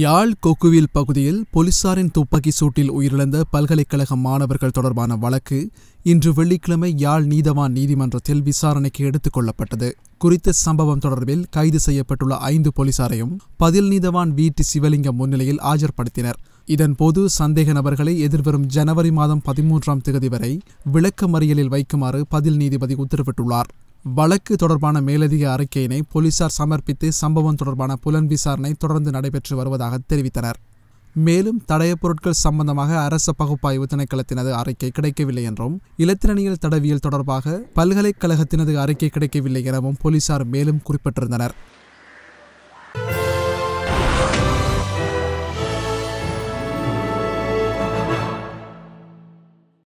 யாழ் கொக்குவில் பகுதியில் போலீசாரின் துப்பாக்கி சூட்டில் உயிரிழந்த பல்கலைக்கழக மாணவர்கள் தொடர்பான வழக்கு இன்று வெள்ளிக்கிழமை யாழ் நீதவான் நீதிமன்றத்தில் விசாரணைக்கு எடுத்துக் கொள்ளப்பட்டது குறித்த சம்பவம் தொடர்பில் கைது செய்யப்பட்டுள்ள ஐந்து போலீசாரையும் பதில் நீதவான் வி டி சிவலிங்கம் முன்னிலையில் ஆஜர்படுத்தினர் இதன்போது சந்தேக நபர்களை எதிர்வரும் ஜனவரி மாதம் பதிமூன்றாம் தேதி வரை விளக்க மறியலில் வைக்குமாறு பதில் நீதிபதி உத்தரவிட்டுள்ளார் வழக்கு தொடர்பான மேலதிக அறிக்கையினை போலீசார் சமர்ப்பித்து சம்பவம் தொடர்பான புலன் விசாரணை தொடர்ந்து நடைபெற்று வருவதாக தெரிவித்தனர் மேலும் தடயப் பொருட்கள் சம்பந்தமாக அரச பகுப்பாய்வு திணைக்களத்தினது அறிக்கை கிடைக்கவில்லை என்றும் இலத்திரணியல் தடவியல் தொடர்பாக பல்கலைக்கழகத்தினது அறிக்கை கிடைக்கவில்லை எனவும் போலீசார் மேலும் குறிப்பிட்டிருந்தனர்